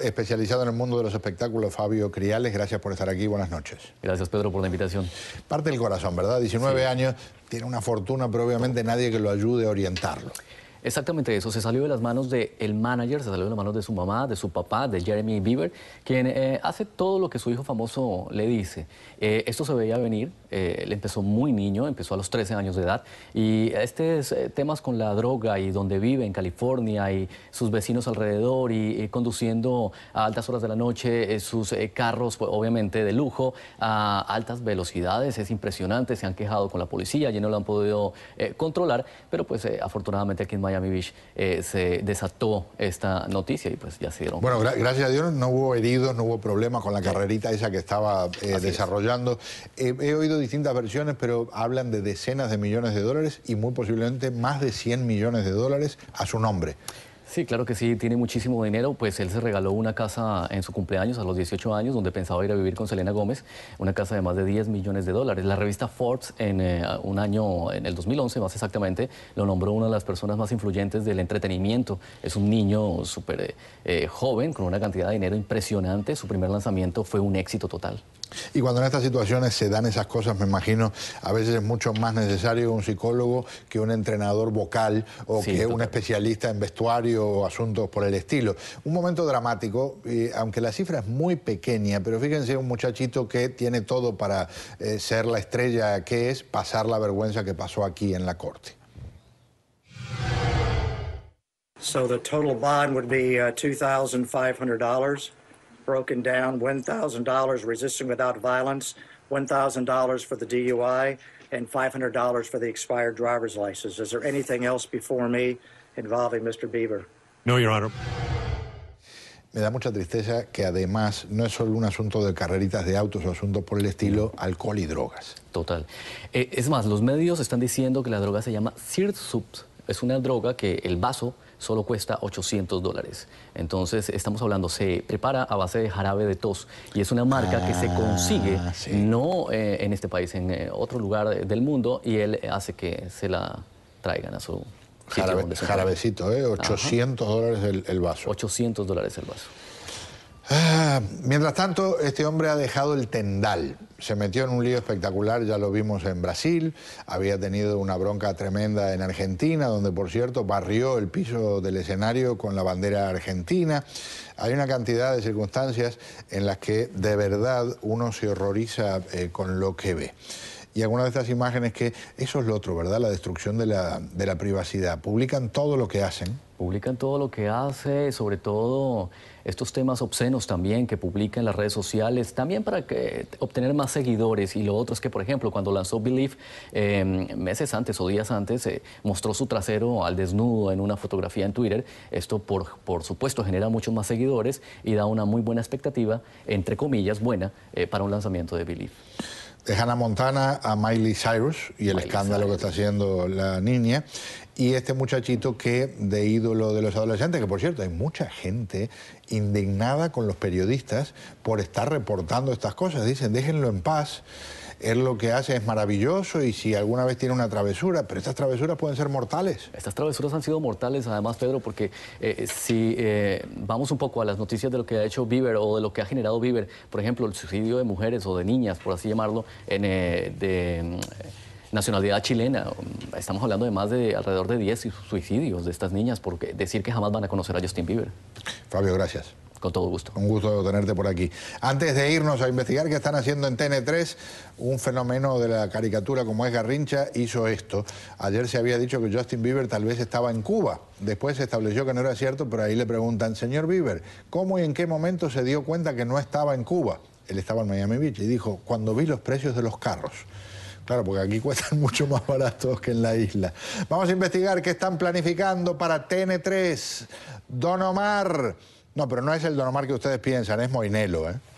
Especializado en el mundo de los espectáculos, Fabio Criales, gracias por estar aquí, buenas noches. Gracias Pedro por la invitación. Parte del corazón, ¿verdad? 19 años, tiene una fortuna, pero obviamente nadie que lo ayude a orientarlo. Exactamente eso, se salió de las manos del manager, se salió de las manos de su mamá, de su papá, de Jeremy Bieber, quien eh, hace todo lo que su hijo famoso le dice. Eh, esto se veía venir, eh, él empezó muy niño, empezó a los 13 años de edad, y estos eh, temas con la droga y donde vive en California y sus vecinos alrededor y conduciendo a altas horas de la noche sus carros, pues, obviamente de lujo, a altas velocidades, es impresionante, se han quejado con la policía, ya no lo han podido controlar, pero pues afortunadamente aquí en Miami Miami eh, se desató esta noticia y pues ya se dieron. Bueno, gracias a Dios no hubo heridos, no hubo problemas con la carrerita esa que estaba eh, desarrollando. Eh, he oído distintas versiones, pero hablan de decenas de millones de dólares y muy posiblemente más de 100 millones de dólares a su nombre. Sí, claro que sí, tiene muchísimo dinero, pues él se regaló una casa en su cumpleaños a los 18 años, donde pensaba ir a vivir con Selena Gómez, una casa de más de 10 millones de dólares. La revista Forbes en eh, un año, en el 2011 más exactamente, lo nombró una de las personas más influyentes del entretenimiento. Es un niño súper eh, eh, joven, con una cantidad de dinero impresionante, su primer lanzamiento fue un éxito total. Y cuando en estas situaciones se dan esas cosas, me imagino, a veces es mucho más necesario un psicólogo que un entrenador vocal o que un especialista en vestuario o asuntos por el estilo. Un momento dramático, aunque la cifra es muy pequeña, pero fíjense un muchachito que tiene todo para eh, ser la estrella que es, pasar la vergüenza que pasó aquí en la corte. So the total bond would be $2,500. Uh, broken down $1,000 resisting without violence, $1,000 for the DUI, and $500 for the expired driver's license. Is there anything else before me involving Mr. Bieber? No, Your Honor. Me da mucha tristeza que además no es solo un asunto de carreritas de autos o asunto por el estilo, alcohol y drogas. Total. Eh, es más, los medios están diciendo que la droga se llama Sirsubs es una droga que el vaso solo cuesta 800 dólares. Entonces, estamos hablando, se prepara a base de jarabe de tos y es una marca que se ah, consigue, no eh, en este país, en eh, otro lugar del mundo, y él hace que se la traigan a su... Jarabe, jarabecito, ¿eh? 800 dólares el, vaso. 800 dólares el vaso. mientras tanto, este hombre ha dejado el tendal se metió en un lío espectacular, ya lo vimos en Brasil, había tenido una bronca tremenda en Argentina, donde por cierto barrió el piso del escenario con la bandera argentina. Hay una cantidad de circunstancias en las que de verdad uno se horroriza eh, con lo que ve y algunas de estas imágenes que eso es lo otro, ¿verdad? La destrucción de la, de la privacidad. Publican todo lo que hacen. Publican todo lo que hace, sobre todo estos temas obscenos también que publican en las redes sociales, también para que, obtener más seguidores. Y lo otro es que, por ejemplo, cuando lanzó Believe, em, meses antes o días antes, eh, mostró su trasero al desnudo en una fotografía en Twitter. Esto, por, por supuesto, genera muchos más seguidores y da una muy buena expectativa, entre comillas, buena, eh, para un lanzamiento de Believe de Hannah Montana a Miley Cyrus y el escándalo que está haciendo la niña. Y este muchachito que de ídolo de los adolescentes, que por cierto hay mucha gente indignada con los periodistas por estar reportando estas cosas. Dicen, déjenlo en paz él lo que hace es maravilloso y si alguna vez tiene una travesura, pero estas travesuras pueden ser mortales. Estas travesuras han sido mortales, además, Pedro, porque eh, eh, si eh, vamos un poco a las noticias de lo que ha hecho Bieber o de lo que ha generado Bieber, por ejemplo, el suicidio de mujeres o de niñas, por así llamarlo, en, de mm, nacionalidad chilena. Estamos hablando de más de alrededor de 10 suicidios de estas niñas porque decir que jamás van a conocer a Justin Bieber. Fabio, gracias con todo gusto. Un gusto tenerte por aquí. Antes de irnos a investigar qué están haciendo en TN3, un fenómeno de la caricatura como es Garrincha hizo esto. Ayer se había dicho que Justin Bieber tal vez estaba en Cuba. Después se estableció que no era cierto, pero ahí le preguntan, señor Bieber, ¿cómo y en qué momento se dio cuenta que no estaba en Cuba? Él estaba en Miami Beach y dijo, cuando vi los precios de los carros. Claro, porque aquí cuestan mucho más baratos que en la isla. Vamos a investigar qué están planificando para TN3. Don Omar, no, pero no es el Omar que ustedes piensan, es Moinelo, ¿eh?